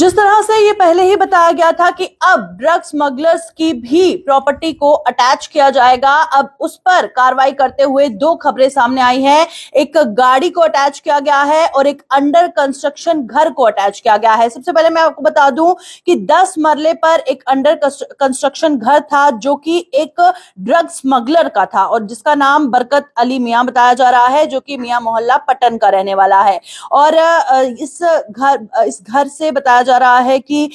जिस तरह से ये पहले ही बताया गया था कि अब ड्रग्स स्मगलर्स की भी प्रॉपर्टी को अटैच किया जाएगा अब उस पर कार्रवाई करते हुए दो खबरें सामने आई हैं एक गाड़ी को अटैच किया गया है और एक अंडर कंस्ट्रक्शन घर को अटैच किया गया है सबसे पहले मैं आपको बता दूं कि 10 मरले पर एक अंडर कंस्ट्रक्शन घर था जो कि एक ड्रग स्मगलर का था और जिसका नाम बरकत अली मियाँ बताया जा रहा है जो कि मियाँ मोहल्ला पटन का रहने वाला है और इस घर इस घर से बताया बताया जा रहा है कि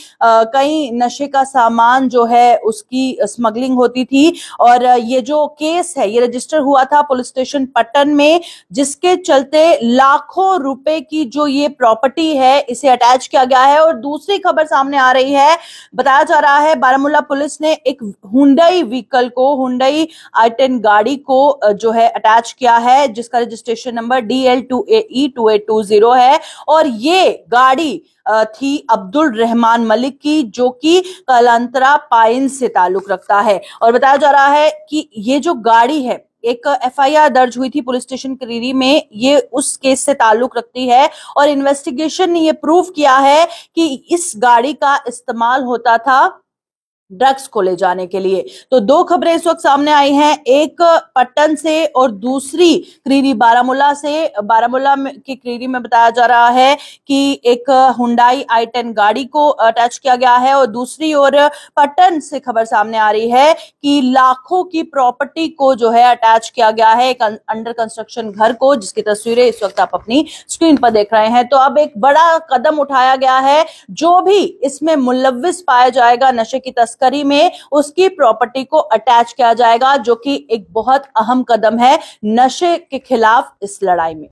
कई नशे का सामान जो है उसकी स्मगलिंग होती थी और ये जो केस है ये रजिस्टर हुआ था पुलिस स्टेशन पटन में जिसके चलते लाखों रुपए की जो ये प्रॉपर्टी है इसे अटैच किया गया है और दूसरी खबर सामने आ रही है बताया जा रहा है बारामूला पुलिस ने एक हुडई व्हीकल को हुडई आई गाड़ी को जो है अटैच किया है जिसका registration number D L two A two A two zero है और ये गाड़ी थी अब्दुल रहमान मलिक की जो कि कालांतरा पाइन से ताल्लुक रखता है और बताया जा रहा है कि ये जो गाड़ी है एक एफआईआर दर्ज हुई थी पुलिस स्टेशन करीरी में ये उस केस से ताल्लुक रखती है और इन्वेस्टिगेशन ने ये प्रूव किया है कि इस गाड़ी का इस्तेमाल होता था ड्रग्स को ले जाने के लिए तो दो खबरें इस वक्त सामने आई हैं एक पट्टन से और दूसरी क्रीरी बारामूला से बारामूला की क्रीरी में बताया जा रहा है कि एक हुंडाई आई टेन गाड़ी को अटैच किया गया है और दूसरी ओर पट्टन से खबर सामने आ रही है कि लाखों की प्रॉपर्टी को जो है अटैच किया गया है एक अं-, अंडर कंस्ट्रक्शन घर को जिसकी तस्वीरें इस वक्त आप अपनी स्क्रीन पर देख रहे हैं तो अब एक बड़ा कदम उठाया गया है जो भी इसमें मुलविस पाया जाएगा नशे की तस्वीर तस्करी में उसकी प्रॉपर्टी को अटैच किया जाएगा जो कि एक बहुत अहम कदम है नशे के खिलाफ इस लड़ाई में